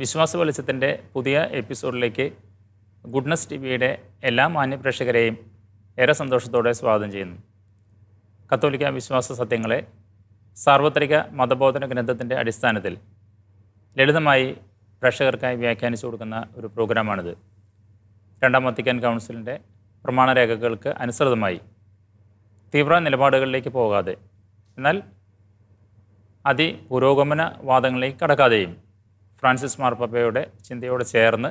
വിശ്വാസ വെളിച്ചത്തിൻ്റെ പുതിയ എപ്പിസോഡിലേക്ക് ഗുഡ്നസ് ടി വിയുടെ എല്ലാ മാന്യപ്രേക്ഷകരെയും ഏറെ സന്തോഷത്തോടെ സ്വാഗതം ചെയ്യുന്നു കത്തോലിക്ക വിശ്വാസ സത്യങ്ങളെ സാർവത്രിക മതബോധന ഗ്രന്ഥത്തിൻ്റെ അടിസ്ഥാനത്തിൽ ലളിതമായി പ്രേക്ഷകർക്കായി വ്യാഖ്യാനിച്ചു കൊടുക്കുന്ന ഒരു പ്രോഗ്രാമാണിത് രണ്ടാം വത്തിക്കാൻ കൗൺസിലിൻ്റെ പ്രമാണരേഖകൾക്ക് അനുസൃതമായി തീവ്ര നിലപാടുകളിലേക്ക് പോകാതെ എന്നാൽ അതി പുരോഗമന വാദങ്ങളിലേക്ക് കടക്കാതെയും ഫ്രാൻസിസ് മാർപ്പയുടെ ചിന്തയോട് ചേർന്ന്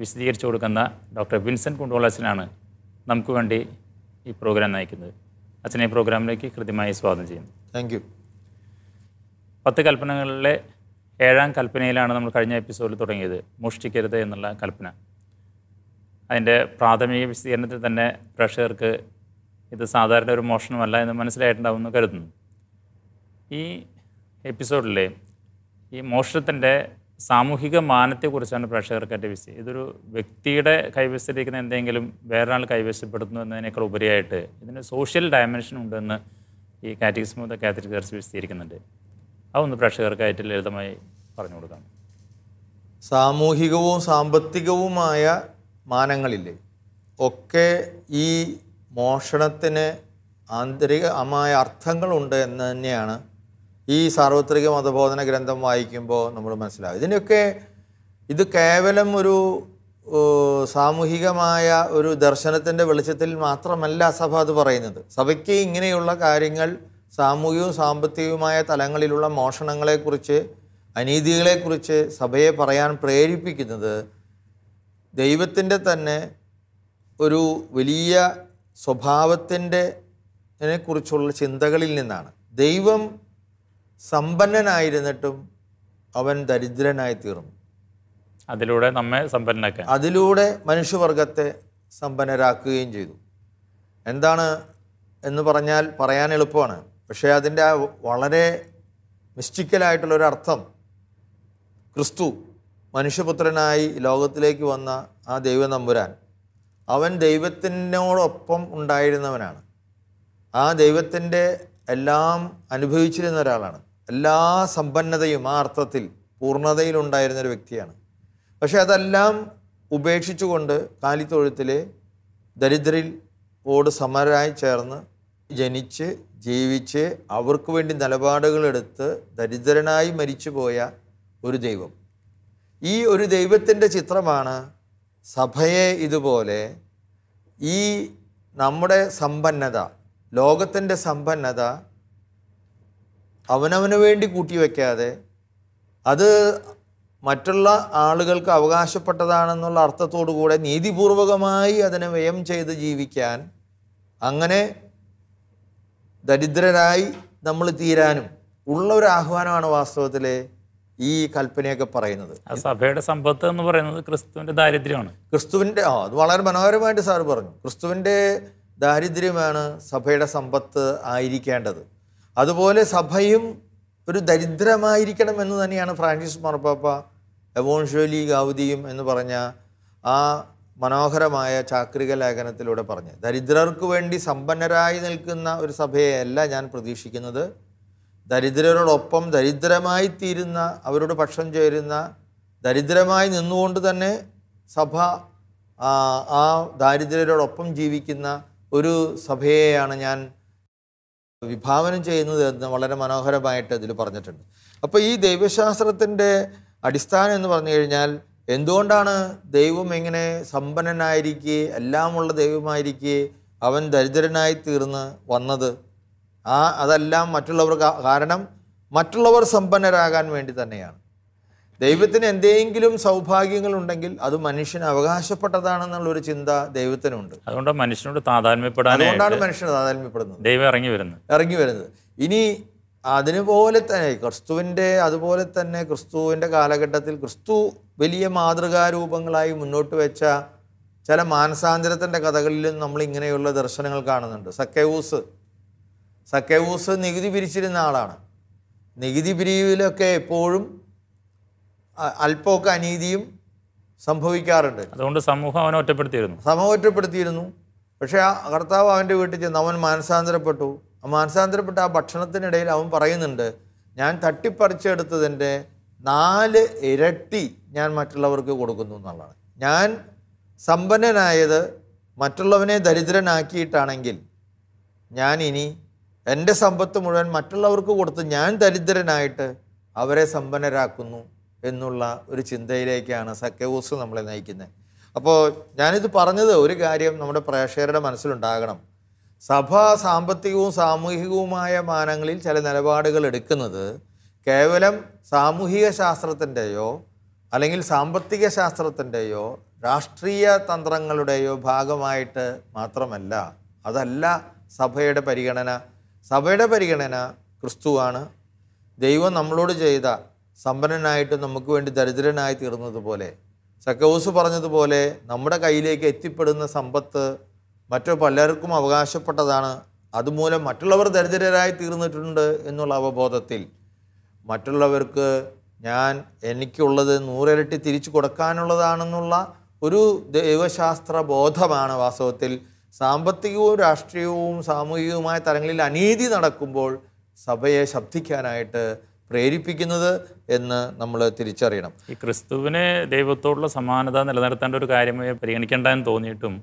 വിശദീകരിച്ചു കൊടുക്കുന്ന ഡോക്ടർ വിൻസെൻറ്റ് കുണ്ടോളച്ചനാണ് നമുക്ക് വേണ്ടി ഈ പ്രോഗ്രാം നയിക്കുന്നത് അച്ഛനെ പ്രോഗ്രാമിലേക്ക് കൃത്യമായി സ്വാഗതം ചെയ്യുന്നു താങ്ക് യു പത്ത് കൽപ്പനകളിലെ ഏഴാം കൽപ്പനയിലാണ് നമ്മൾ കഴിഞ്ഞ എപ്പിസോഡിൽ തുടങ്ങിയത് മോഷ്ടിക്കരുത് എന്നുള്ള കൽപ്പന അതിൻ്റെ പ്രാഥമിക വിശദീകരണത്തിൽ തന്നെ പ്രേക്ഷകർക്ക് ഇത് സാധാരണ ഒരു മോഷണമല്ല എന്ന് മനസ്സിലായിട്ടുണ്ടാവുമെന്ന് കരുതുന്നു ഈ എപ്പിസോഡിലെ ഈ മോഷണത്തിൻ്റെ സാമൂഹിക മാനത്തെക്കുറിച്ചാണ് പ്രേക്ഷകർക്ക് എൻ്റെ വിസി ഇതൊരു വ്യക്തിയുടെ കൈവശത്തിരിക്കുന്ന എന്തെങ്കിലും വേറൊരാൾ കൈവശപ്പെടുത്തുന്നു എന്നതിനേക്കാൾ ഉപരിയായിട്ട് ഇതിന് സോഷ്യൽ ഡയമെൻഷൻ ഉണ്ടെന്ന് ഈ catechism of the Catholic church വിശദീകരിക്കുന്നുണ്ട് അതൊന്ന് പ്രേക്ഷകർക്കായിട്ട് ലളിതമായി പറഞ്ഞു കൊടുക്കാം സാമൂഹികവും സാമ്പത്തികവുമായ മാനങ്ങളില്ലേ ഒക്കെ ഈ മോഷണത്തിന് ആന്തരികമായ അർത്ഥങ്ങളുണ്ട് എന്ന് തന്നെയാണ് ഈ സാർവത്രിക മതബോധന ഗ്രന്ഥം വായിക്കുമ്പോൾ നമ്മൾ മനസ്സിലാവും ഇതിനൊക്കെ ഇത് കേവലം ഒരു സാമൂഹികമായ ഒരു ദർശനത്തിൻ്റെ വെളിച്ചത്തിൽ മാത്രമല്ല സഭ അത് പറയുന്നത് സഭയ്ക്ക് ഇങ്ങനെയുള്ള കാര്യങ്ങൾ സാമൂഹികവും സാമ്പത്തികവുമായ തലങ്ങളിലുള്ള മോഷണങ്ങളെക്കുറിച്ച് അനീതികളെക്കുറിച്ച് സഭയെ പറയാൻ പ്രേരിപ്പിക്കുന്നത് ദൈവത്തിൻ്റെ തന്നെ ഒരു വലിയ സ്വഭാവത്തിൻ്റെ കുറിച്ചുള്ള ചിന്തകളിൽ നിന്നാണ് ദൈവം സമ്പന്നനായിരുന്നിട്ടും അവൻ ദരിദ്രനായി തീർന്നു അതിലൂടെ നമ്മെ സമ്പന്നനാക്കുക അതിലൂടെ മനുഷ്യവർഗത്തെ സമ്പന്നരാക്കുകയും ചെയ്തു എന്താണ് എന്ന് പറഞ്ഞാൽ പറയാൻ എളുപ്പമാണ് പക്ഷേ അതിൻ്റെ ആ വളരെ മിസ്റ്റിക്കലായിട്ടുള്ളൊരർത്ഥം ക്രിസ്തു മനുഷ്യപുത്രനായി ലോകത്തിലേക്ക് വന്ന ആ ദൈവ നമ്പുരാൻ അവൻ ദൈവത്തിനോടൊപ്പം ഉണ്ടായിരുന്നവനാണ് ആ ദൈവത്തിൻ്റെ എല്ലാം അനുഭവിച്ചിരുന്ന ഒരാളാണ് എല്ലാ സമ്പന്നതയും ആ അർത്ഥത്തിൽ പൂർണ്ണതയിലുണ്ടായിരുന്ന ഒരു വ്യക്തിയാണ് പക്ഷേ അതെല്ലാം ഉപേക്ഷിച്ചുകൊണ്ട് കാലിത്തൊഴുത്തിലെ ദരിദ്രരിൽ ഓട് സമരായി ചേർന്ന് ജനിച്ച് ജീവിച്ച് അവർക്ക് വേണ്ടി നിലപാടുകളെടുത്ത് ദരിദ്രനായി മരിച്ചുപോയ ഒരു ദൈവം ഈ ഒരു ദൈവത്തിൻ്റെ ചിത്രമാണ് സഭയെ ഇതുപോലെ ഈ നമ്മുടെ സമ്പന്നത ലോകത്തിൻ്റെ സമ്പന്നത അവനവന് വേണ്ടി കൂട്ടിവെക്കാതെ അത് മറ്റുള്ള ആളുകൾക്ക് അവകാശപ്പെട്ടതാണെന്നുള്ള അർത്ഥത്തോടു കൂടെ നീതിപൂർവകമായി അതിനെ വ്യയം ചെയ്ത് ജീവിക്കാൻ അങ്ങനെ ദരിദ്രരായി നമ്മൾ തീരാനും ഉള്ള ഒരു ആഹ്വാനമാണ് വാസ്തവത്തിൽ ഈ കൽപ്പനയൊക്കെ പറയുന്നത് സഭയുടെ സമ്പത്ത് എന്ന് പറയുന്നത് ക്രിസ്തുവിന്റെ ദാരിദ്ര്യമാണ് ക്രിസ്തുവിന്റെ ആ അത് വളരെ മനോഹരമായിട്ട് സാർ പറഞ്ഞു ക്രിസ്തുവിന്റെ ദാരിദ്ര്യമാണ് സഭയുടെ സമ്പത്ത് ആയിരിക്കേണ്ടത് അതുപോലെ സഭയും ഒരു ദരിദ്രമായിരിക്കണം എന്ന് തന്നെയാണ് ഫ്രാൻസിസ് മാർപ്പാപ്പ എവോൺഷോലി ഗൗദിയും എന്ന് പറഞ്ഞ ആ മനോഹരമായ ചാക്രിക ലേഖനത്തിലൂടെ പറഞ്ഞ് ദരിദ്രർക്ക് വേണ്ടി സമ്പന്നരായി നിൽക്കുന്ന ഒരു സഭയെയല്ല ഞാൻ പ്രതീക്ഷിക്കുന്നത് ദരിദ്രരോടൊപ്പം ദരിദ്രമായി തീരുന്ന അവരോട് പക്ഷം ചേരുന്ന ദരിദ്രമായി നിന്നുകൊണ്ട് തന്നെ സഭ ആ ദാരിദ്ര്യരോടൊപ്പം ജീവിക്കുന്ന ഒരു സഭയെയാണ് ഞാൻ വിഭാവനം ചെയ്യുന്നത് എന്ന് വളരെ മനോഹരമായിട്ട് ഇതിൽ പറഞ്ഞിട്ടുണ്ട് അപ്പോൾ ഈ ദൈവശാസ്ത്രത്തിൻ്റെ അടിസ്ഥാനം എന്ന് പറഞ്ഞു കഴിഞ്ഞാൽ എന്തുകൊണ്ടാണ് ദൈവം എങ്ങനെ സമ്പന്നനായിരിക്കെ എല്ലാമുള്ള ദൈവമായിരിക്കേ അവൻ ദരിദ്രനായി തീർന്ന് വന്നത് ആ അതെല്ലാം മറ്റുള്ളവർക്ക് കാരണം മറ്റുള്ളവർ സമ്പന്നരാകാൻ വേണ്ടി തന്നെയാണ് ദൈവത്തിന് എന്തെങ്കിലും സൗഭാഗ്യങ്ങൾ ഉണ്ടെങ്കിൽ അത് മനുഷ്യന് ഒരു ചിന്ത ദൈവത്തിനുണ്ട് അതുകൊണ്ട് മനുഷ്യനോട് താതാത്മ്യപ്പെടാൻ അതുകൊണ്ടാണ് മനുഷ്യന് താതാത്മ്യപ്പെടുന്നത് ദൈവം ഇറങ്ങി വരുന്നത് ഇറങ്ങി വരുന്നത് ഇനി അതിനുപോലെ തന്നെ ക്രിസ്തുവിൻ്റെ അതുപോലെ തന്നെ ക്രിസ്തുവിൻ്റെ കാലഘട്ടത്തിൽ ക്രിസ്തു വലിയ മാതൃകാരൂപങ്ങളായി മുന്നോട്ട് വെച്ച ചില മാനസാന്തരത്തിൻ്റെ കഥകളിലും നമ്മൾ ഇങ്ങനെയുള്ള ദർശനങ്ങൾ കാണുന്നുണ്ട് സക്കേവൂസ് സക്കേവൂസ് നികുതി പിരിച്ചിരുന്ന ആളാണ് നികുതി പിരിവിലൊക്കെ എപ്പോഴും അല്പമൊക്കെ അനീതിയും സംഭവിക്കാറുണ്ട് അതുകൊണ്ട് സമൂഹം അവനെ ഒറ്റപ്പെടുത്തിയിരുന്നു സമൂഹം ഒറ്റപ്പെടുത്തിയിരുന്നു പക്ഷേ ആ കർത്താവ് അവൻ്റെ വീട്ടിൽ ചെന്ന് അവൻ മാനസാന്തരപ്പെട്ടു ആ മാനസാന്തരപ്പെട്ട ആ ഭക്ഷണത്തിനിടയിൽ അവൻ പറയുന്നുണ്ട് ഞാൻ തട്ടിപ്പറിച്ചെടുത്തതിൻ്റെ നാല് ഇരട്ടി ഞാൻ മറ്റുള്ളവർക്ക് കൊടുക്കുന്നു എന്നുള്ളതാണ് ഞാൻ സമ്പന്നനായത് മറ്റുള്ളവനെ ദരിദ്രനാക്കിയിട്ടാണെങ്കിൽ ഞാൻ ഇനി എൻ്റെ സമ്പത്ത് മുഴുവൻ മറ്റുള്ളവർക്ക് കൊടുത്ത് ഞാൻ ദരിദ്രനായിട്ട് അവരെ സമ്പന്നരാക്കുന്നു എന്നുള്ള ഒരു ചിന്തയിലേക്കാണ് സക്കേവൂസ് നമ്മളെ നയിക്കുന്നത് അപ്പോൾ ഞാനിത് പറഞ്ഞത് ഒരു കാര്യം നമ്മുടെ പ്രേക്ഷകരുടെ മനസ്സിലുണ്ടാകണം സഭ സാമ്പത്തികവും സാമൂഹികവുമായ മാനങ്ങളിൽ ചില നിലപാടുകൾ എടുക്കുന്നത് കേവലം സാമൂഹിക ശാസ്ത്രത്തിൻ്റെയോ അല്ലെങ്കിൽ സാമ്പത്തിക ശാസ്ത്രത്തിൻ്റെയോ രാഷ്ട്രീയ തന്ത്രങ്ങളുടെയോ ഭാഗമായിട്ട് മാത്രമല്ല അതല്ല സഭയുടെ പരിഗണന സഭയുടെ പരിഗണന ക്രിസ്തുവാണ് ദൈവം നമ്മളോട് ചെയ്ത സമ്പന്നനായിട്ട് നമുക്ക് വേണ്ടി ദരിദ്രനായി തീർന്നതുപോലെ സക്കൗസ് പറഞ്ഞതുപോലെ നമ്മുടെ കയ്യിലേക്ക് എത്തിപ്പെടുന്ന സമ്പത്ത് മറ്റു പലർക്കും അവകാശപ്പെട്ടതാണ് അതുമൂലം മറ്റുള്ളവർ ദരിദ്രരായി തീർന്നിട്ടുണ്ട് എന്നുള്ള അവബോധത്തിൽ മറ്റുള്ളവർക്ക് ഞാൻ എനിക്കുള്ളത് നൂറിരട്ടി തിരിച്ചു കൊടുക്കാനുള്ളതാണെന്നുള്ള ഒരു ദൈവശാസ്ത്ര ബോധമാണ് വാസ്തവത്തിൽ സാമ്പത്തികവും രാഷ്ട്രീയവും സാമൂഹികവുമായ തലങ്ങളിൽ അനീതി നടക്കുമ്പോൾ സഭയെ ശബ്ദിക്കാനായിട്ട് പ്രേരിപ്പിക്കുന്നത് എന്ന് നമ്മൾ തിരിച്ചറിയണം ഈ ക്രിസ്തുവിനെ ദൈവത്തോടുള്ള സമാനത നിലനിർത്തേണ്ട ഒരു കാര്യമായി പരിഗണിക്കേണ്ട എന്ന് തോന്നിയിട്ടും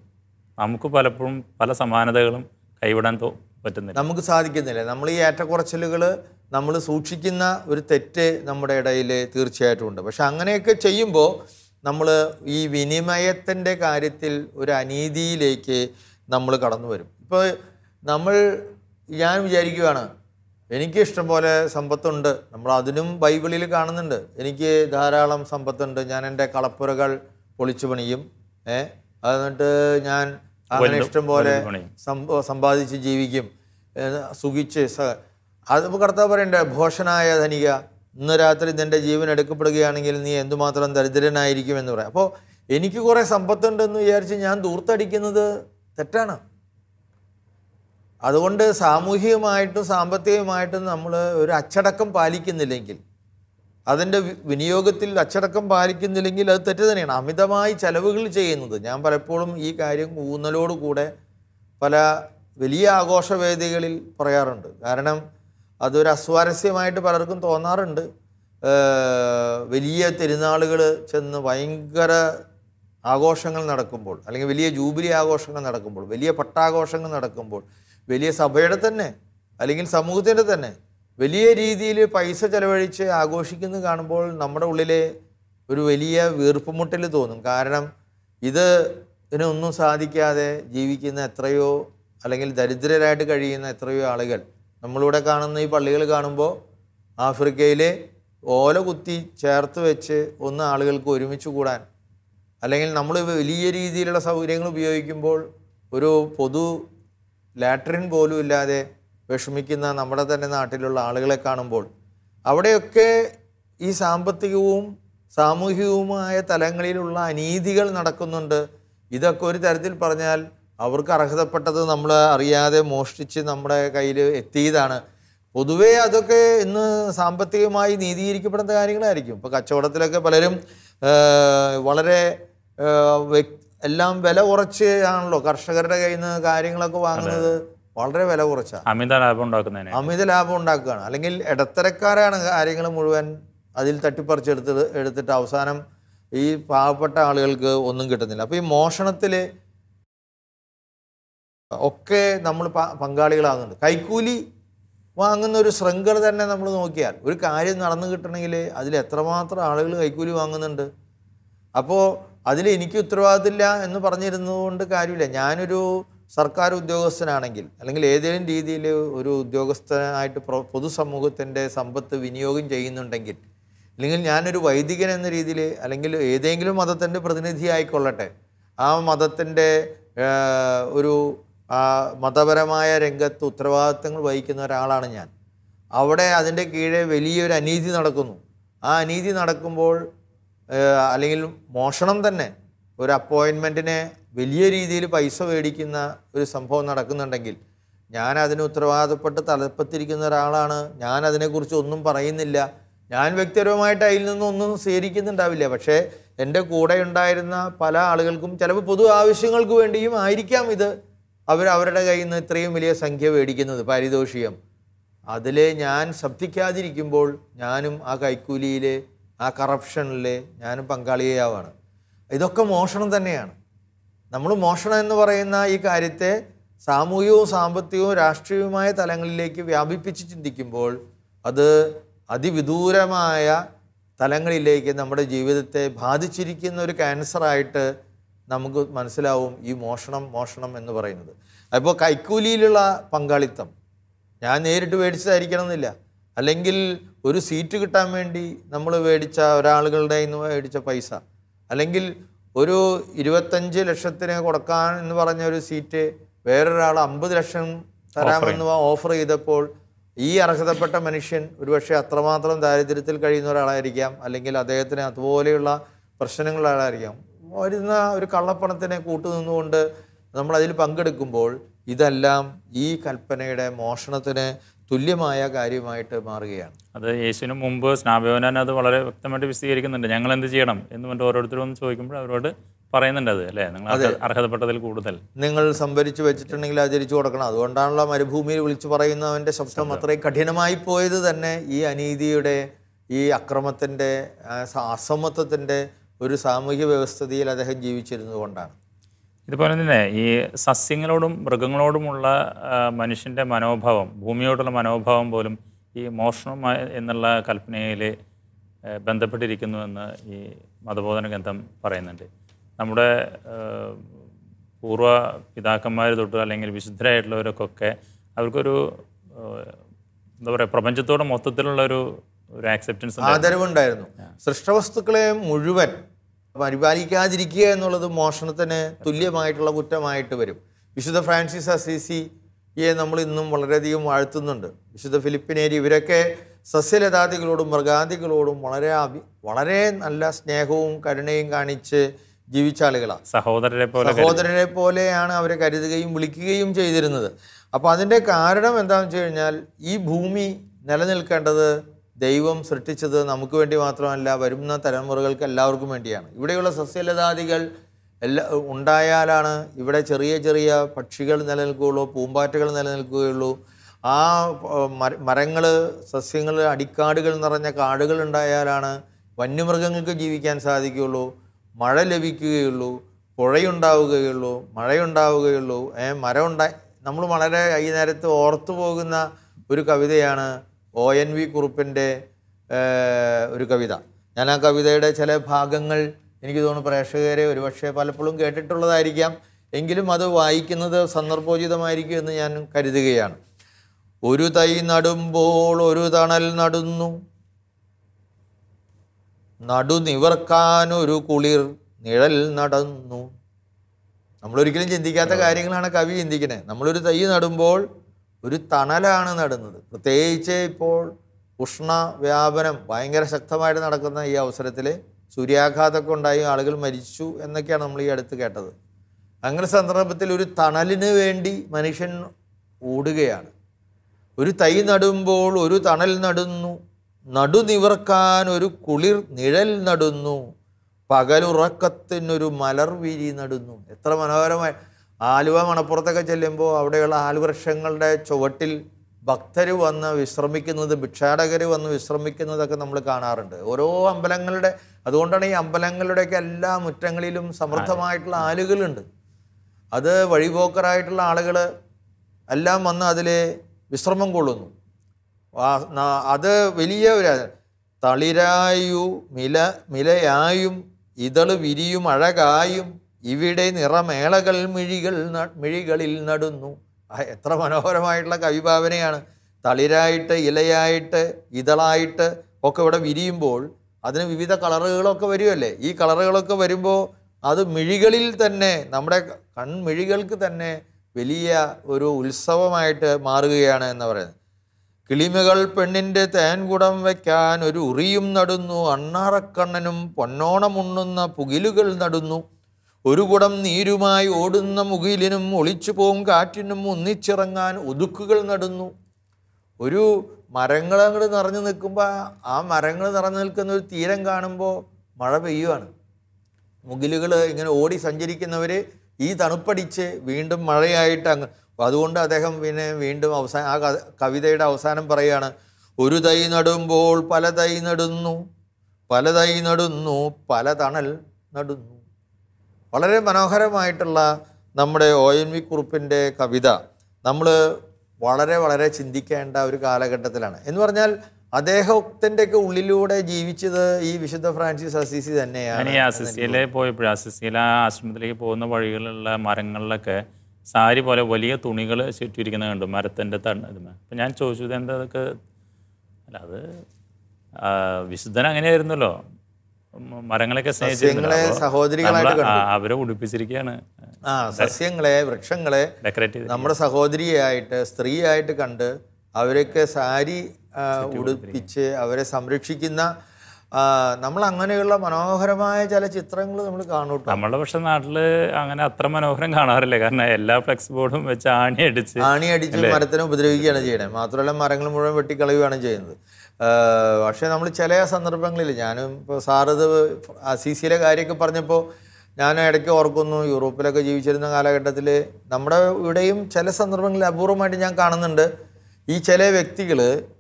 നമുക്ക് പലപ്പോഴും പല സമാനതകളും കൈവിടാൻ പറ്റുന്നില്ല നമുക്ക് സാധിക്കുന്നില്ല നമ്മൾ ഈ ഏറ്റക്കുറച്ചിലുകൾ നമ്മൾ സൂക്ഷിക്കുന്ന ഒരു തെറ്റ് നമ്മുടെ ഇടയിൽ തീർച്ചയായിട്ടും ഉണ്ട് പക്ഷെ അങ്ങനെയൊക്കെ ചെയ്യുമ്പോൾ നമ്മൾ ഈ വിനിമയത്തിൻ്റെ കാര്യത്തിൽ ഒരു അനീതിയിലേക്ക് നമ്മൾ കടന്നു വരും ഇപ്പോൾ നമ്മൾ ഞാൻ വിചാരിക്കുകയാണ് എനിക്ക് ഇഷ്ടംപോലെ സമ്പത്തുണ്ട് നമ്മൾ അതിനും ബൈബിളിൽ കാണുന്നുണ്ട് എനിക്ക് ധാരാളം സമ്പത്തുണ്ട് ഞാൻ എൻ്റെ കളപ്പുരകൾ പൊളിച്ചു പണിയും ഏ എന്നിട്ട് ഞാൻ അങ്ങനെ ഇഷ്ടംപോലെ സമ്പാദിച്ച് ജീവിക്കും സുഖിച്ച് അത് കർത്താവ് പറയണ്ട ഭോഷനായ ധനിക ഇന്ന് രാത്രി നിൻ്റെ ജീവൻ എടുക്കപ്പെടുകയാണെങ്കിൽ നീ എന്തുമാത്രം ദരിദ്രനായിരിക്കും എന്ന് പറയാം അപ്പോൾ എനിക്ക് കുറേ സമ്പത്തുണ്ടെന്ന് വിചാരിച്ച് ഞാൻ ദൂർത്തടിക്കുന്നത് തെറ്റാണ് അതുകൊണ്ട് സാമൂഹികമായിട്ടും സാമ്പത്തികമായിട്ടും നമ്മൾ ഒരു അച്ചടക്കം പാലിക്കുന്നില്ലെങ്കിൽ അതിൻ്റെ വിനിയോഗത്തിൽ അച്ചടക്കം പാലിക്കുന്നില്ലെങ്കിൽ അത് തെറ്റ് തന്നെയാണ് അമിതമായി ചെലവുകൾ ചെയ്യുന്നത് ഞാൻ പലപ്പോഴും ഈ കാര്യം ഊന്നലോടുകൂടെ പല വലിയ ആഘോഷവേദികളിൽ പറയാറുണ്ട് കാരണം അതൊരു അസ്വാരസ്യമായിട്ട് പലർക്കും തോന്നാറുണ്ട് വലിയ തിരുനാളുകൾ ചെന്ന് ഭയങ്കര ആഘോഷങ്ങൾ നടക്കുമ്പോൾ അല്ലെങ്കിൽ വലിയ ജൂബിലി ആഘോഷങ്ങൾ നടക്കുമ്പോൾ വലിയ പട്ടാഘോഷങ്ങൾ നടക്കുമ്പോൾ വലിയ സഭയുടെ തന്നെ അല്ലെങ്കിൽ സമൂഹത്തിൻ്റെ തന്നെ വലിയ രീതിയിൽ പൈസ ചെലവഴിച്ച് ആഘോഷിക്കുന്നത് കാണുമ്പോൾ നമ്മുടെ ഉള്ളിലെ ഒരു വലിയ വീർപ്പുമുട്ടൽ തോന്നും കാരണം ഇത് ഇതിനൊന്നും സാധിക്കാതെ ജീവിക്കുന്ന എത്രയോ അല്ലെങ്കിൽ ദരിദ്രരായിട്ട് കഴിയുന്ന എത്രയോ ആളുകൾ നമ്മളിവിടെ കാണുന്ന ഈ പള്ളികൾ കാണുമ്പോൾ ആഫ്രിക്കയിലെ ഓല കുത്തി ചേർത്ത് വെച്ച് ഒന്ന് ആളുകൾക്ക് ഒരുമിച്ച് കൂടാൻ അല്ലെങ്കിൽ നമ്മൾ വലിയ രീതിയിലുള്ള സൗകര്യങ്ങൾ ഉപയോഗിക്കുമ്പോൾ ഒരു പൊതു ലാട്രിൻ പോലും ഇല്ലാതെ വിഷമിക്കുന്ന നമ്മുടെ തന്നെ നാട്ടിലുള്ള ആളുകളെ കാണുമ്പോൾ അവിടെയൊക്കെ ഈ സാമ്പത്തികവും സാമൂഹികവുമായ തലങ്ങളിലുള്ള അനീതികൾ നടക്കുന്നുണ്ട് ഇതൊക്കെ ഒരു തരത്തിൽ പറഞ്ഞാൽ അവർക്ക് അർഹതപ്പെട്ടത് നമ്മൾ അറിയാതെ മോഷ്ടിച്ച് നമ്മുടെ കയ്യിൽ എത്തിയതാണ് പൊതുവേ അതൊക്കെ ഇന്ന് സാമ്പത്തികമായി നീതീകരിക്കപ്പെടുന്ന കാര്യങ്ങളായിരിക്കും ഇപ്പോൾ കച്ചവടത്തിലൊക്കെ പലരും വളരെ എല്ലാം വില കുറച്ച് ആണല്ലോ കർഷകരുടെ കയ്യിൽ നിന്ന് കാര്യങ്ങളൊക്കെ വാങ്ങുന്നത് വളരെ വില കുറച്ചാണ് അമിത ലാഭം ഉണ്ടാക്കുന്നതിന് അമിത ലാഭം ഉണ്ടാക്കുകയാണ് അല്ലെങ്കിൽ ഇടത്തരക്കാരാണ് കാര്യങ്ങൾ മുഴുവൻ അതിൽ തട്ടിപ്പറിച്ചെടുത്ത് എടുത്തിട്ട് അവസാനം ഈ പാവപ്പെട്ട ആളുകൾക്ക് ഒന്നും കിട്ടുന്നില്ല അപ്പോൾ ഈ മോഷണത്തിൽ ഒക്കെ നമ്മൾ പങ്കാളികളാകുന്നുണ്ട് കൈക്കൂലി വാങ്ങുന്ന ഒരു ശൃംഖല തന്നെ നമ്മൾ നോക്കിയാൽ ഒരു കാര്യം നടന്നു കിട്ടണമെങ്കിൽ അതിൽ എത്രമാത്രം ആളുകൾ കൈക്കൂലി വാങ്ങുന്നുണ്ട് അപ്പോൾ അതിൽ എനിക്ക് ഉത്തരവാദിത്തമില്ല എന്ന് പറഞ്ഞിരുന്നതുകൊണ്ട് കാര്യമില്ല ഞാനൊരു സർക്കാർ ഉദ്യോഗസ്ഥനാണെങ്കിൽ അല്ലെങ്കിൽ ഏതെങ്കിലും രീതിയിൽ ഒരു ഉദ്യോഗസ്ഥനായിട്ട് പൊതുസമൂഹത്തിൻ്റെ സമ്പത്ത് വിനിയോഗം ചെയ്യുന്നുണ്ടെങ്കിൽ അല്ലെങ്കിൽ ഞാനൊരു വൈദികൻ എന്ന രീതിയിൽ അല്ലെങ്കിൽ ഏതെങ്കിലും മതത്തിൻ്റെ പ്രതിനിധി ആയിക്കൊള്ളട്ടെ ആ മതത്തിൻ്റെ ഒരു മതപരമായ രംഗത്ത് ഉത്തരവാദിത്തങ്ങൾ വഹിക്കുന്ന ഒരാളാണ് ഞാൻ അവിടെ അതിൻ്റെ കീഴെ വലിയൊരു അനീതി നടക്കുന്നു ആ അനീതി നടക്കുമ്പോൾ അല്ലെങ്കിൽ മോഷണം തന്നെ ഒരു അപ്പോയിൻമെൻറ്റിന് വലിയ രീതിയിൽ പൈസ മേടിക്കുന്ന ഒരു സംഭവം നടക്കുന്നുണ്ടെങ്കിൽ ഞാൻ അതിന് ഉത്തരവാദപ്പെട്ട് തലപ്പത്തിരിക്കുന്ന ഒരാളാണ് ഞാൻ അതിനെക്കുറിച്ച് ഒന്നും പറയുന്നില്ല ഞാൻ വ്യക്തിപരമായിട്ട് അതിൽ നിന്നൊന്നും സ്വീകരിക്കുന്നുണ്ടാവില്ല പക്ഷേ എൻ്റെ കൂടെ ഉണ്ടായിരുന്ന പല ആളുകൾക്കും ചിലപ്പോൾ പൊതു ആവശ്യങ്ങൾക്ക് വേണ്ടിയും ആയിരിക്കാം ഇത് അവർ അവരുടെ കയ്യിൽ നിന്ന് ഇത്രയും വലിയ സംഖ്യ മേടിക്കുന്നത് പാരിതോഷികം അതിൽ ഞാൻ ശബ്ദിക്കാതിരിക്കുമ്പോൾ ഞാനും ആ കൈക്കൂലിയിൽ ആ കറപ്ഷനിൽ ഞാനും പങ്കാളിയാവാണ് ഇതൊക്കെ മോഷണം തന്നെയാണ് നമ്മൾ മോഷണം എന്ന് പറയുന്ന ഈ കാര്യത്തെ സാമൂഹികവും സാമ്പത്തികവും രാഷ്ട്രീയവുമായ തലങ്ങളിലേക്ക് വ്യാപിപ്പിച്ച് ചിന്തിക്കുമ്പോൾ അത് അതിവിദൂരമായ തലങ്ങളിലേക്ക് നമ്മുടെ ജീവിതത്തെ ബാധിച്ചിരിക്കുന്ന ഒരു ക്യാൻസറായിട്ട് നമുക്ക് മനസ്സിലാവും ഈ മോഷണം മോഷണം എന്ന് പറയുന്നത് അപ്പോൾ കൈക്കൂലിയിലുള്ള പങ്കാളിത്തം ഞാൻ നേരിട്ട് മേടിച്ചതായിരിക്കണം എന്നില്ല അല്ലെങ്കിൽ ഒരു സീറ്റ് കിട്ടാൻ വേണ്ടി നമ്മൾ മേടിച്ച ഒരാളുകളുടെ നിന്ന് മേടിച്ച പൈസ അല്ലെങ്കിൽ ഒരു ഇരുപത്തഞ്ച് ലക്ഷത്തിന് കൊടുക്കാൻ എന്ന് പറഞ്ഞ ഒരു സീറ്റ് വേറൊരാൾ അമ്പത് ലക്ഷം തരാമെന്ന് ഓഫർ ചെയ്തപ്പോൾ ഈ അർഹതപ്പെട്ട മനുഷ്യൻ ഒരുപക്ഷെ അത്രമാത്രം ദാരിദ്ര്യത്തിൽ കഴിയുന്ന ഒരാളായിരിക്കാം അല്ലെങ്കിൽ അദ്ദേഹത്തിന് അതുപോലെയുള്ള പ്രശ്നങ്ങളായിരിക്കാം വരുന്ന ഒരു കള്ളപ്പണത്തിനെ കൂട്ടുനിന്നുകൊണ്ട് നമ്മൾ അതിൽ പങ്കെടുക്കുമ്പോൾ ഇതെല്ലാം ഈ കൽപ്പനയുടെ മോഷണത്തിന് തുല്യമായ കാര്യമായിട്ട് മാറുകയാണ് അത് യേശുവിന് മുമ്പ് സ്നാപകനാൻ അത് വളരെ വ്യക്തമായിട്ട് വിശദീകരിക്കുന്നുണ്ട് ഞങ്ങൾ എന്ത് ചെയ്യണം എന്ന് പറഞ്ഞിട്ട് ഓരോരുത്തരും ചോദിക്കുമ്പോൾ അവരോട് പറയുന്നുണ്ട് അത് അല്ലേ നിങ്ങൾ അർഹതപ്പെട്ടതിൽ കൂടുതൽ നിങ്ങൾ സംഭരിച്ചു വെച്ചിട്ടുണ്ടെങ്കിൽ ആചരിച്ചു കൊടുക്കണം അതുകൊണ്ടാണല്ലോ മരുഭൂമിയിൽ വിളിച്ചു പറയുന്നവൻ്റെ ശബ്ദം അത്രയും കഠിനമായി പോയത് തന്നെ ഈ അനീതിയുടെ ഈ അക്രമത്തിൻ്റെ അസമത്വത്തിൻ്റെ ഒരു സാമൂഹ്യ വ്യവസ്ഥയിൽ അദ്ദേഹം ജീവിച്ചിരുന്നത് കൊണ്ടാണ് ഇതുപോലെ തന്നെ ഈ സസ്യങ്ങളോടും മൃഗങ്ങളോടുമുള്ള മനുഷ്യൻ്റെ മനോഭാവം ഭൂമിയോടുള്ള മനോഭാവം പോലും ഈ മോഷണം എന്നുള്ള കൽപ്പനയിൽ ബന്ധപ്പെട്ടിരിക്കുന്നു എന്ന് ഈ മതബോധന ഗ്രന്ഥം പറയുന്നുണ്ട് നമ്മുടെ പൂർവ്വ പിതാക്കന്മാർ തൊട്ട് അല്ലെങ്കിൽ വിശുദ്ധരായിട്ടുള്ളവർക്കൊക്കെ അവർക്കൊരു എന്താ പറയുക പ്രപഞ്ചത്തോട് മൊത്തത്തിലുള്ള ഒരു ഒരു ആക്സെപ്റ്റൻസ് ആദരവുണ്ടായിരുന്നു സൃഷ്ടവസ്തുക്കളെ മുഴുവൻ പരിപാലിക്കാതിരിക്കുക എന്നുള്ളത് മോഷണത്തിന് തുല്യമായിട്ടുള്ള കുറ്റമായിട്ട് വരും വിശുദ്ധ ഫ്രാൻസിസ് അസീസിയെ നമ്മൾ ഇന്നും വളരെയധികം വാഴ്ത്തുന്നുണ്ട് വിശുദ്ധ ഫിലിപ്പിനേരി ഇവരൊക്കെ സസ്യലതാദികളോടും മൃഗാദികളോടും വളരെ വളരെ നല്ല സ്നേഹവും കരുണയും കാണിച്ച് ജീവിച്ച ആളുകളാണ് സഹോദരരെ പോലെ സഹോദരരെ പോലെയാണ് അവരെ കരുതുകയും വിളിക്കുകയും ചെയ്തിരുന്നത് അപ്പോൾ അതിൻ്റെ കാരണം എന്താണെന്ന് വെച്ച് കഴിഞ്ഞാൽ ഈ ഭൂമി നിലനിൽക്കേണ്ടത് ദൈവം സൃഷ്ടിച്ചത് നമുക്ക് വേണ്ടി മാത്രമല്ല വരുന്ന തലമുറകൾക്ക് എല്ലാവർക്കും വേണ്ടിയാണ് ഇവിടെയുള്ള സസ്യലതാദികൾ എല്ലാ ഉണ്ടായാലാണ് ഇവിടെ ചെറിയ ചെറിയ പക്ഷികൾ നിലനിൽക്കുകയുള്ളൂ പൂമ്പാറ്റകൾ നിലനിൽക്കുകയുള്ളൂ ആ മരങ്ങൾ സസ്യങ്ങൾ അടിക്കാടുകൾ നിറഞ്ഞ കാടുകൾ ഉണ്ടായാലാണ് വന്യമൃഗങ്ങൾക്ക് ജീവിക്കാൻ സാധിക്കുകയുള്ളൂ മഴ ലഭിക്കുകയുള്ളൂ പുഴയുണ്ടാവുകയുള്ളൂ മഴയുണ്ടാവുകയുള്ളൂ ഏ മരം ഉണ്ടായി നമ്മൾ വളരെ ഈ നേരത്ത് ഓർത്തു പോകുന്ന ഒരു കവിതയാണ് ഒ എൻ വി കുറുപ്പിൻ്റെ ഒരു കവിത ഞാൻ ആ കവിതയുടെ ചില ഭാഗങ്ങൾ എനിക്ക് തോന്നുന്നു പ്രേക്ഷകരെ ഒരുപക്ഷെ പലപ്പോഴും കേട്ടിട്ടുള്ളതായിരിക്കാം എങ്കിലും അത് വായിക്കുന്നത് സന്ദർഭോചിതമായിരിക്കും എന്ന് ഞാൻ കരുതുകയാണ് ഒരു തൈ നടുമ്പോൾ ഒരു തണൽ നടുന്നു നടുനിവർക്കാനൊരു കുളിർ നിഴൽ നടന്നു നമ്മളൊരിക്കലും ചിന്തിക്കാത്ത കാര്യങ്ങളാണ് കവി ചിന്തിക്കുന്നത് നമ്മളൊരു തൈ നടുമ്പോൾ ഒരു തണലാണ് നടുന്നത് പ്രത്യേകിച്ച് ഇപ്പോൾ ഉഷ്ണ വ്യാപനം ഭയങ്കര ശക്തമായിട്ട് നടക്കുന്ന ഈ അവസരത്തിൽ സൂര്യാഘാതമൊക്കെ ഉണ്ടായി ആളുകൾ മരിച്ചു എന്നൊക്കെയാണ് നമ്മൾ ഈ അടുത്ത് കേട്ടത് അങ്ങനെ സന്ദർഭത്തിൽ ഒരു തണലിന് വേണ്ടി മനുഷ്യൻ ഓടുകയാണ് ഒരു തൈ നടുമ്പോൾ ഒരു തണൽ നടുന്നു നടുനിവർക്കാൻ ഒരു കുളിർ നിഴൽ നടുന്നു പകലുറക്കത്തിനൊരു മലർ വിരി നടുന്നു എത്ര മനോഹരമായി ആലുവ മണപ്പുറത്തൊക്കെ ചെല്ലുമ്പോൾ അവിടെയുള്ള ആൽവൃക്ഷങ്ങളുടെ ചുവട്ടിൽ ഭക്തർ വന്ന് വിശ്രമിക്കുന്നത് ഭിക്ഷാടകർ വന്ന് വിശ്രമിക്കുന്നതൊക്കെ നമ്മൾ കാണാറുണ്ട് ഓരോ അമ്പലങ്ങളുടെ അതുകൊണ്ടാണ് ഈ അമ്പലങ്ങളുടെയൊക്കെ എല്ലാ മുറ്റങ്ങളിലും സമൃദ്ധമായിട്ടുള്ള ആലുകളുണ്ട് അത് വഴിപോക്കറായിട്ടുള്ള ആളുകൾ എല്ലാം വന്ന് അതിൽ വിശ്രമം കൊള്ളുന്നു അത് വലിയ ഒരു തളിരായു മില മിലയായും ഇതൾ വിരിയും അഴകായും ഇവിടെ നിറമേളകൾ മിഴികൾ മിഴികളിൽ നടുന്നു എത്ര മനോഹരമായിട്ടുള്ള കവിഭാവനയാണ് തളിരായിട്ട് ഇലയായിട്ട് ഇതളായിട്ട് ഒക്കെ ഇവിടെ വിരിയുമ്പോൾ അതിന് വിവിധ കളറുകളൊക്കെ വരുമല്ലേ ഈ കളറുകളൊക്കെ വരുമ്പോൾ അത് മിഴികളിൽ തന്നെ നമ്മുടെ കൺമിഴികൾക്ക് തന്നെ വലിയ ഒരു ഉത്സവമായിട്ട് മാറുകയാണ് എന്ന് പറയുന്നത് കിളിമകൾ പെണ്ണിൻ്റെ തേൻകുടം വയ്ക്കാൻ ഒരു ഉറിയും നടുന്നു അണ്ണാറക്കണ്ണനും പൊന്നോണമുണ്ണുന്ന പുകിലുകൾ നടുന്നു ഒരു കുടം നീരുമായി ഓടുന്ന മുകിലിനും ഒളിച്ചു പോവും കാറ്റിനും ഒന്നിച്ചിറങ്ങാൻ ഒതുക്കുകൾ നടന്നു ഒരു മരങ്ങൾ അങ്ങോട്ട് നിറഞ്ഞു നിൽക്കുമ്പോൾ ആ മരങ്ങൾ നിറഞ്ഞു നിൽക്കുന്ന ഒരു തീരം കാണുമ്പോൾ മഴ പെയ്യുവാണ് മുകിലുകൾ ഇങ്ങനെ ഓടി സഞ്ചരിക്കുന്നവർ ഈ തണുപ്പടിച്ച് വീണ്ടും മഴയായിട്ട് അങ്ങ് അതുകൊണ്ട് അദ്ദേഹം പിന്നെ വീണ്ടും അവസാന ആ കവിതയുടെ അവസാനം പറയുകയാണ് ഒരു തൈ നടുമ്പോൾ പല തൈ നടുന്നു പല തൈ നടുന്നു പല തണൽ നടുന്നു വളരെ മനോഹരമായിട്ടുള്ള നമ്മുടെ ഒ എൻ വി കുറുപ്പിൻ്റെ കവിത നമ്മൾ വളരെ വളരെ ചിന്തിക്കേണ്ട ഒരു കാലഘട്ടത്തിലാണ് എന്ന് പറഞ്ഞാൽ ഒക്കെ ഉള്ളിലൂടെ ജീവിച്ചത് ഈ വിശുദ്ധ ഫ്രാൻസിസ് അസീസി തന്നെയാണ് ഈ അസിസിയിലെ പോയപ്പോഴും അസിസിയിലെ ആ ആശ്രമത്തിലേക്ക് പോകുന്ന വഴികളിലുള്ള മരങ്ങളിലൊക്കെ സാരി പോലെ വലിയ തുണികൾ ചുറ്റിയിരിക്കുന്നത് കണ്ടു മരത്തിൻ്റെ തണ്ട് അപ്പം ഞാൻ ചോദിച്ചത് എന്താ അതൊക്കെ അല്ല അത് വിശുദ്ധൻ അങ്ങനെയായിരുന്നല്ലോ മരങ്ങളൊക്കെ സസ്യങ്ങളെ സഹോദരികളായിട്ട് അവരെ ഉടുപ്പിച്ചിരിക്കുകയാണ് ആ സസ്യങ്ങളെ വൃക്ഷങ്ങളെ ഡെക്കറേറ്റ് നമ്മുടെ സഹോദരിയായിട്ട് സ്ത്രീയായിട്ട് കണ്ട് അവരൊക്കെ സാരി ഉടുപ്പിച്ച് അവരെ സംരക്ഷിക്കുന്ന നമ്മൾ അങ്ങനെയുള്ള മനോഹരമായ ചില ചിത്രങ്ങൾ നമ്മൾ കാണൂട്ടോ നമ്മളുടെ പക്ഷെ നാട്ടില് അങ്ങനെ അത്ര മനോഹരം കാണാറില്ല കാരണം എല്ലാ ഫ്ലെക്സ് ബോർഡും വെച്ച് ആണി അടിച്ച് ആണി അടിച്ച് മരത്തിനെ ഉപദ്രവിക്കുകയാണ് ചെയ്യണേ മാത്രമല്ല മരങ്ങൾ മുഴുവൻ വെട്ടിക്കളയുകയാണ് ചെയ്യുന്നത് പക്ഷേ നമ്മൾ ചില സന്ദർഭങ്ങളിൽ ഞാനും ഇപ്പോൾ സാറത് സിയിലെ കാര്യമൊക്കെ പറഞ്ഞപ്പോൾ ഞാൻ ഇടയ്ക്ക് ഓർക്കുന്നു യൂറോപ്പിലൊക്കെ ജീവിച്ചിരുന്ന കാലഘട്ടത്തിൽ നമ്മുടെ ഇവിടെയും ചില സന്ദർഭങ്ങളിൽ അപൂർവമായിട്ട് ഞാൻ കാണുന്നുണ്ട് ഈ ചില വ്യക്തികൾ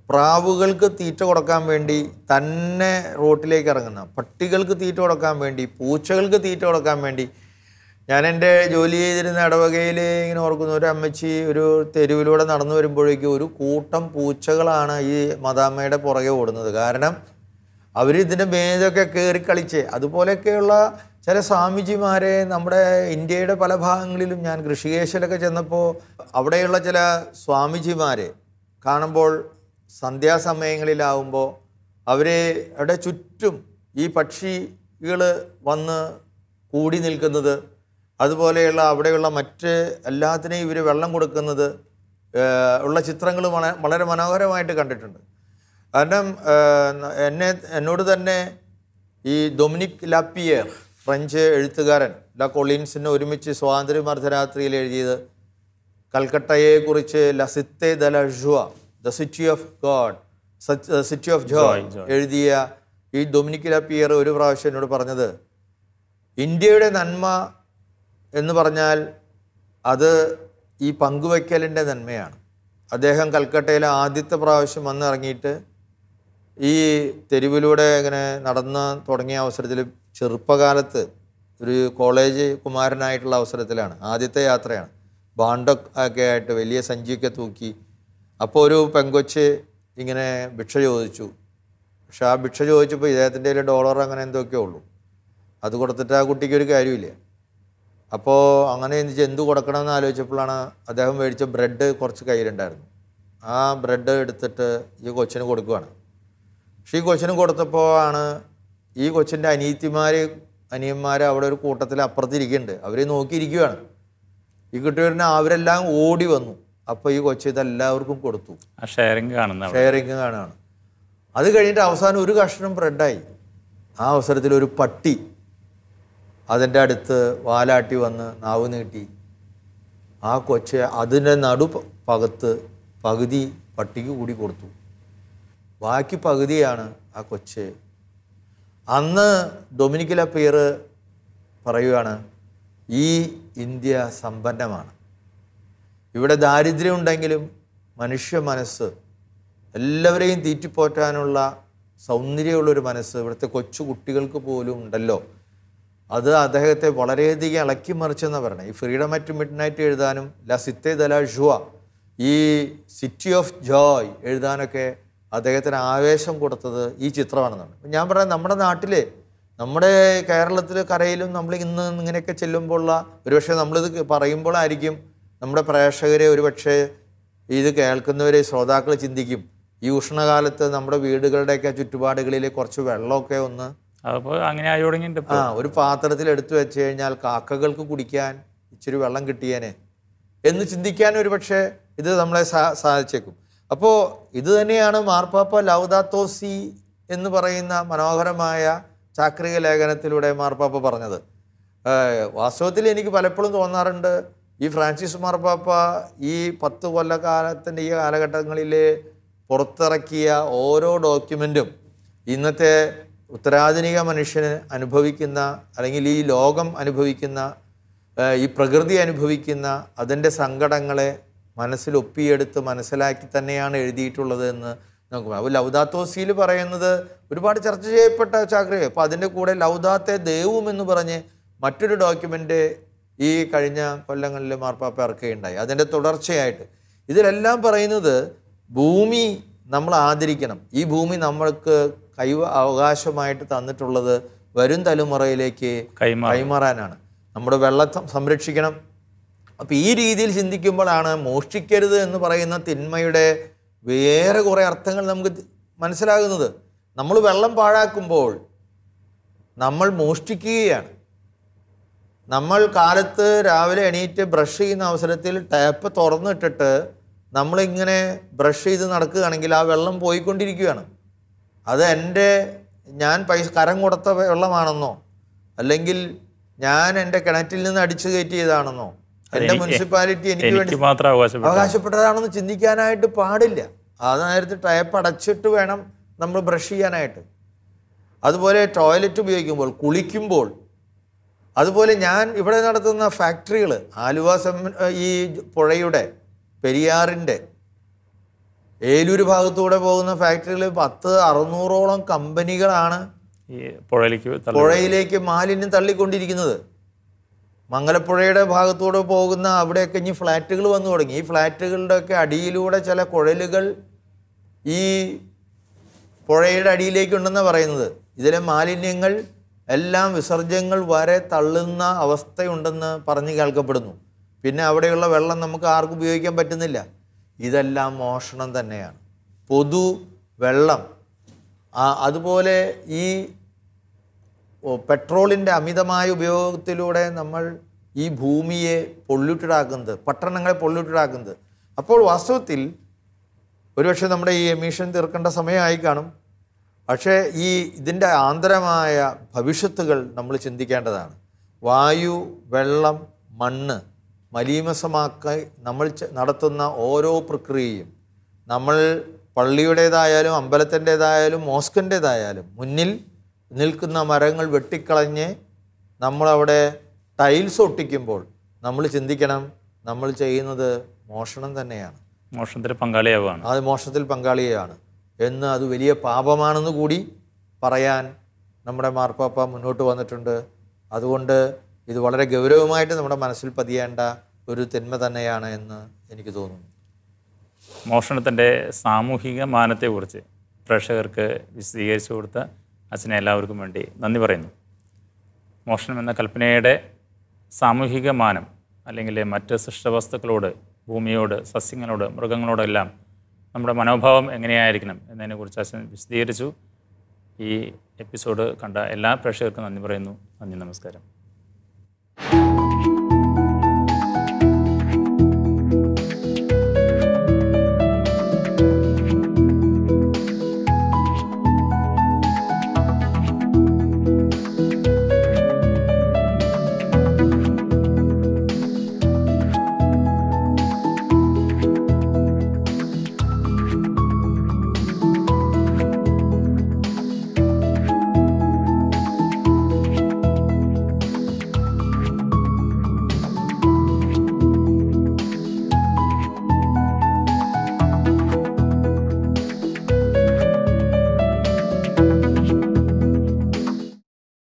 പ്രാവുകൾക്ക് തീറ്റ കൊടുക്കാൻ വേണ്ടി തന്നെ റോട്ടിലേക്ക് ഇറങ്ങുന്ന പട്ടികൾക്ക് തീറ്റ കൊടുക്കാൻ വേണ്ടി പൂച്ചകൾക്ക് തീറ്റ കൊടുക്കാൻ വേണ്ടി ഞാൻ എൻ്റെ ജോലി ചെയ്തിരുന്ന ഇടവകയിൽ ഇങ്ങനെ ഓർക്കുന്നു ഒരു അമ്മച്ചി ഒരു തെരുവിലൂടെ നടന്നു വരുമ്പോഴേക്കും ഒരു കൂട്ടം പൂച്ചകളാണ് ഈ മദാമ്മയുടെ പുറകെ ഓടുന്നത് കാരണം അവർ ഇതിൻ്റെ മേതൊക്കെ കയറി കളിച്ച് അതുപോലെയൊക്കെയുള്ള ചില സ്വാമിജിമാരെ നമ്മുടെ ഇന്ത്യയുടെ പല ഭാഗങ്ങളിലും ഞാൻ ഋഷികേശിലൊക്കെ ചെന്നപ്പോൾ അവിടെയുള്ള ചില സ്വാമിജിമാരെ കാണുമ്പോൾ സന്ധ്യാസമയങ്ങളിലാവുമ്പോൾ അവിടെ ചുറ്റും ഈ പക്ഷികൾ വന്ന് കൂടി നിൽക്കുന്നത് അതുപോലെയുള്ള അവിടെയുള്ള മറ്റ് എല്ലാത്തിനെയും ഇവർ വെള്ളം കൊടുക്കുന്നത് ഉള്ള ചിത്രങ്ങൾ വളരെ മനോഹരമായിട്ട് കണ്ടിട്ടുണ്ട് കാരണം എന്നെ എന്നോട് തന്നെ ഈ ഡൊമിനിക് ലാപ്പിയർ ഫ്രഞ്ച് എഴുത്തുകാരൻ ലാ കൊളീൻസിനെ ഒരുമിച്ച് സ്വാതന്ത്ര്യം അർദ്ധരാത്രിയിൽ എഴുതിയത് കൽക്കട്ടയെക്കുറിച്ച് ലസിത്തെ ദ ലഷുവ ദ city of God city of joy എഴുതിയ ഈ ഡൊമിനിക് ലാപ്പിയർ ഒരു പ്രാവശ്യം എന്നോട് പറഞ്ഞത് ഇന്ത്യയുടെ നന്മ എന്ന് പറഞ്ഞാൽ അത് ഈ പങ്കുവയ്ക്കലിൻ്റെ നന്മയാണ് അദ്ദേഹം കൽക്കട്ടയിലെ ആദ്യത്തെ പ്രാവശ്യം വന്നിറങ്ങിയിട്ട് ഈ തെരുവിലൂടെ ഇങ്ങനെ നടന്ന് തുടങ്ങിയ അവസരത്തിൽ ചെറുപ്പകാലത്ത് ഒരു കോളേജ് കുമാരനായിട്ടുള്ള അവസരത്തിലാണ് ആദ്യത്തെ യാത്രയാണ് ബാണ്ടൊക്കെ ഒക്കെ ആയിട്ട് വലിയ സഞ്ചിയൊക്കെ തൂക്കി അപ്പോൾ ഒരു പെങ്കൊച്ച് ഇങ്ങനെ ഭിക്ഷ ചോദിച്ചു പക്ഷെ ആ ഭിക്ഷ ചോദിച്ചപ്പോൾ ഇദ്ദേഹത്തിൻ്റെ ഡോളർ അങ്ങനെ എന്തൊക്കെയേ ഉള്ളൂ അത് കൊടുത്തിട്ട് ആ കുട്ടിക്ക് ഒരു കാര്യമില്ല അപ്പോൾ അങ്ങനെ ചിന്തിച്ച് എന്ത് കൊടുക്കണമെന്ന് ആലോചിച്ചപ്പോഴാണ് അദ്ദേഹം മേടിച്ച ബ്രെഡ് കുറച്ച് കയ്യിലുണ്ടായിരുന്നു ആ ബ്രെഡ് എടുത്തിട്ട് ഈ കൊച്ചിന് കൊടുക്കുകയാണ് പക്ഷേ ഈ കൊച്ചിന് കൊടുത്തപ്പോൾ ആണ് ഈ കൊച്ചിൻ്റെ അനിയത്തിമാർ അനിയന്മാർ അവിടെ ഒരു കൂട്ടത്തിൽ അപ്പുറത്തിരിക്കുന്നുണ്ട് അവരെ നോക്കിയിരിക്കുകയാണ് ഈ കുട്ടികളിനെ അവരെല്ലാം ഓടി വന്നു അപ്പോൾ ഈ കൊച്ചി ഇതെല്ലാവർക്കും കൊടുത്തു ഷെയറിങ് കാണുന്ന ഷെയറിങ് കാണുകയാണ് അത് കഴിഞ്ഞിട്ട് അവസാനം ഒരു കഷ്ണം ബ്രെഡായി ആ അവസരത്തിൽ ഒരു പട്ടി അതിൻ്റെ അടുത്ത് വാലാട്ടി വന്ന് നാവ് നീട്ടി ആ കൊച്ചെ അതിൻ്റെ നടു പകത്ത് പകുതി പട്ടിക്ക് കൂടി കൊടുത്തു ബാക്കി പകുതിയാണ് ആ കൊച്ച് അന്ന് ഡൊമിനിക്കില പേർ പറയുകയാണ് ഈ ഇന്ത്യ സമ്പന്നമാണ് ഇവിടെ ദാരിദ്ര്യം ഉണ്ടെങ്കിലും മനുഷ്യ മനസ്സ് എല്ലാവരെയും തീറ്റിപ്പോറ്റാനുള്ള സൗന്ദര്യമുള്ളൊരു മനസ്സ് ഇവിടുത്തെ കൊച്ചു കുട്ടികൾക്ക് പോലും ഉണ്ടല്ലോ അത് അദ്ദേഹത്തെ വളരെയധികം ഇളക്കി മറിച്ചെന്ന് പറയണം ഈ ഫ്രീഡം അറ്റ് മിഡ് നൈറ്റ് എഴുതാനും ല സിത്തെ ദല ഷുവ ഈ സിറ്റി ഓഫ് ജോയ് എഴുതാനൊക്കെ അദ്ദേഹത്തിന് ആവേശം കൊടുത്തത് ഈ ചിത്രമാണെന്നാണ് ഞാൻ പറയാം നമ്മുടെ നാട്ടിൽ നമ്മുടെ കേരളത്തിൽ കരയിലും നമ്മൾ ഇന്ന് ഇങ്ങനെയൊക്കെ ചെല്ലുമ്പോഴുള്ള ഒരുപക്ഷെ നമ്മളിത് പറയുമ്പോഴായിരിക്കും നമ്മുടെ പ്രേക്ഷകരെ ഒരുപക്ഷെ ഇത് കേൾക്കുന്നവരെ ശ്രോതാക്കൾ ചിന്തിക്കും ഈ ഉഷ്ണകാലത്ത് നമ്മുടെ വീടുകളുടെയൊക്കെ ചുറ്റുപാടുകളിൽ കുറച്ച് വെള്ളമൊക്കെ ഒന്ന് അപ്പോൾ അങ്ങനെ ആയി തുടങ്ങിയിട്ടുണ്ട് ആ ഒരു പാത്രത്തിൽ എടുത്തു വെച്ച് കഴിഞ്ഞാൽ കാക്കകൾക്ക് കുടിക്കാൻ ഇച്ചിരി വെള്ളം കിട്ടിയേനെ എന്ന് ചിന്തിക്കാൻ പക്ഷേ ഇത് നമ്മളെ സാധിച്ചേക്കും അപ്പോൾ ഇത് തന്നെയാണ് മാർപ്പാപ്പ ലൗദാത്തോസി എന്ന് പറയുന്ന മനോഹരമായ ചാക്രിക ലേഖനത്തിലൂടെ മാർപ്പാപ്പ പറഞ്ഞത് വാസ്തവത്തിൽ എനിക്ക് പലപ്പോഴും തോന്നാറുണ്ട് ഈ ഫ്രാൻസിസ് മാർപ്പാപ്പ ഈ പത്ത് കൊല്ലക്കാലത്തിൻ്റെ ഈ കാലഘട്ടങ്ങളിൽ പുറത്തിറക്കിയ ഓരോ ഡോക്യുമെൻറ്റും ഇന്നത്തെ ഉത്തരാധുനിക മനുഷ്യന് അനുഭവിക്കുന്ന അല്ലെങ്കിൽ ഈ ലോകം അനുഭവിക്കുന്ന ഈ പ്രകൃതി അനുഭവിക്കുന്ന അതിൻ്റെ സങ്കടങ്ങളെ മനസ്സിൽ ഒപ്പിയെടുത്ത് മനസ്സിലാക്കി തന്നെയാണ് എഴുതിയിട്ടുള്ളതെന്ന് എന്ന് നമുക്ക് അപ്പോൾ ലൗദാത്തോസിയിൽ പറയുന്നത് ഒരുപാട് ചർച്ച ചെയ്യപ്പെട്ട ചാക്രിക അപ്പോൾ അതിൻ്റെ കൂടെ ലൗദാത്തെ ദൈവം എന്ന് പറഞ്ഞ് മറ്റൊരു ഡോക്യുമെൻ്റ് ഈ കഴിഞ്ഞ കൊല്ലങ്ങളിൽ മാർപ്പാപ്പ ഇറക്കുകയുണ്ടായി അതിൻ്റെ തുടർച്ചയായിട്ട് ഇതിലെല്ലാം പറയുന്നത് ഭൂമി നമ്മൾ ആദരിക്കണം ഈ ഭൂമി നമ്മൾക്ക് കൈവ അവകാശമായിട്ട് തന്നിട്ടുള്ളത് വരും തലമുറയിലേക്ക് കൈമാറാനാണ് നമ്മുടെ വെള്ളത്തെ സംരക്ഷിക്കണം അപ്പോൾ ഈ രീതിയിൽ ചിന്തിക്കുമ്പോഴാണ് മോഷ്ടിക്കരുത് എന്ന് പറയുന്ന തിന്മയുടെ വേറെ കുറേ അർത്ഥങ്ങൾ നമുക്ക് മനസ്സിലാകുന്നത് നമ്മൾ വെള്ളം പാഴാക്കുമ്പോൾ നമ്മൾ മോഷ്ടിക്കുകയാണ് നമ്മൾ കാലത്ത് രാവിലെ എണീറ്റ് ബ്രഷ് ചെയ്യുന്ന അവസരത്തിൽ ടാപ്പ് തുറന്നിട്ടിട്ട് നമ്മളിങ്ങനെ ബ്രഷ് ചെയ്ത് നടക്കുകയാണെങ്കിൽ ആ വെള്ളം പോയിക്കൊണ്ടിരിക്കുകയാണ് അത് എൻ്റെ ഞാൻ പൈസ കരം കൊടുത്ത വെള്ളമാണെന്നോ അല്ലെങ്കിൽ ഞാൻ എൻ്റെ കിണറ്റിൽ നിന്ന് അടിച്ചു കയറ്റിയതാണെന്നോ എൻ്റെ മുനിസിപ്പാലിറ്റി എനിക്ക് വേണ്ടി അവകാശപ്പെട്ടതാണെന്ന് ചിന്തിക്കാനായിട്ട് പാടില്ല അത് നേരത്തെ ടയപ്പ് അടച്ചിട്ട് വേണം നമ്മൾ ബ്രഷ് ചെയ്യാനായിട്ട് അതുപോലെ ടോയ്ലറ്റ് ഉപയോഗിക്കുമ്പോൾ കുളിക്കുമ്പോൾ അതുപോലെ ഞാൻ ഇവിടെ നടത്തുന്ന ഫാക്ടറികൾ ആലുവ ഈ പുഴയുടെ പെരിയാറിൻ്റെ ഏലൂർ ഭാഗത്തൂടെ പോകുന്ന ഫാക്ടറികളിൽ പത്ത് അറുന്നൂറോളം കമ്പനികളാണ് പുഴയിലേക്ക് പുഴയിലേക്ക് മാലിന്യം തള്ളിക്കൊണ്ടിരിക്കുന്നത് മംഗലപ്പുഴയുടെ ഭാഗത്തൂടെ പോകുന്ന അവിടെയൊക്കെ ഇനി ഫ്ലാറ്റുകൾ വന്നു തുടങ്ങി ഈ ഫ്ലാറ്റുകളുടെയൊക്കെ അടിയിലൂടെ ചില കുഴലുകൾ ഈ പുഴയുടെ അടിയിലേക്കുണ്ടെന്ന് പറയുന്നത് ഇതിലെ മാലിന്യങ്ങൾ എല്ലാം വിസർജ്യങ്ങൾ വരെ തള്ളുന്ന അവസ്ഥയുണ്ടെന്ന് പറഞ്ഞ് കേൾക്കപ്പെടുന്നു പിന്നെ അവിടെയുള്ള വെള്ളം നമുക്ക് ആർക്കും ഉപയോഗിക്കാൻ പറ്റുന്നില്ല ഇതെല്ലാം മോഷണം തന്നെയാണ് പൊതു വെള്ളം അതുപോലെ ഈ പെട്രോളിൻ്റെ അമിതമായ ഉപയോഗത്തിലൂടെ നമ്മൾ ഈ ഭൂമിയെ പൊള്ളിട്ടിടാക്കുന്നത് പട്ടണങ്ങളെ പൊള്ളിട്ടിടാക്കുന്നത് അപ്പോൾ വാസ്തവത്തിൽ ഒരുപക്ഷെ നമ്മുടെ ഈ എമിഷൻ തീർക്കേണ്ട സമയമായി കാണും പക്ഷേ ഈ ഇതിൻ്റെ ആന്തരമായ ഭവിഷ്യത്തുകൾ നമ്മൾ ചിന്തിക്കേണ്ടതാണ് വായു വെള്ളം മണ്ണ് മലീമസമാക്കി നമ്മൾ നടത്തുന്ന ഓരോ പ്രക്രിയയും നമ്മൾ പള്ളിയുടേതായാലും അമ്പലത്തിൻ്റേതായാലും മോസ്കിൻ്റേതായാലും മുന്നിൽ നിൽക്കുന്ന മരങ്ങൾ വെട്ടിക്കളഞ്ഞ് നമ്മളവിടെ ടൈൽസ് ഒട്ടിക്കുമ്പോൾ നമ്മൾ ചിന്തിക്കണം നമ്മൾ ചെയ്യുന്നത് മോഷണം തന്നെയാണ് മോഷണത്തിൽ പങ്കാളിയാവാണ് അത് മോഷണത്തിൽ പങ്കാളിയാണ് എന്ന് അത് വലിയ പാപമാണെന്ന് കൂടി പറയാൻ നമ്മുടെ മാർപ്പാപ്പ മുന്നോട്ട് വന്നിട്ടുണ്ട് അതുകൊണ്ട് ഇത് വളരെ ഗൗരവമായിട്ട് നമ്മുടെ മനസ്സിൽ പതിയേണ്ട ഒരു തിന്മ തന്നെയാണ് എന്ന് എനിക്ക് തോന്നുന്നു മോഷണത്തിൻ്റെ സാമൂഹിക മാനത്തെക്കുറിച്ച് പ്രേക്ഷകർക്ക് വിശദീകരിച്ചു കൊടുത്ത അച്ഛനെ എല്ലാവർക്കും വേണ്ടി നന്ദി പറയുന്നു മോഷണം എന്ന കൽപ്പനയുടെ സാമൂഹിക മാനം അല്ലെങ്കിൽ മറ്റ് സൃഷ്ടവസ്തുക്കളോട് ഭൂമിയോട് സസ്യങ്ങളോട് മൃഗങ്ങളോടെല്ലാം നമ്മുടെ മനോഭാവം എങ്ങനെയായിരിക്കണം എന്നതിനെക്കുറിച്ച് അച്ഛൻ വിശദീകരിച്ചു ഈ എപ്പിസോഡ് കണ്ട എല്ലാ പ്രേക്ഷകർക്കും നന്ദി പറയുന്നു നന്ദി നമസ്കാരം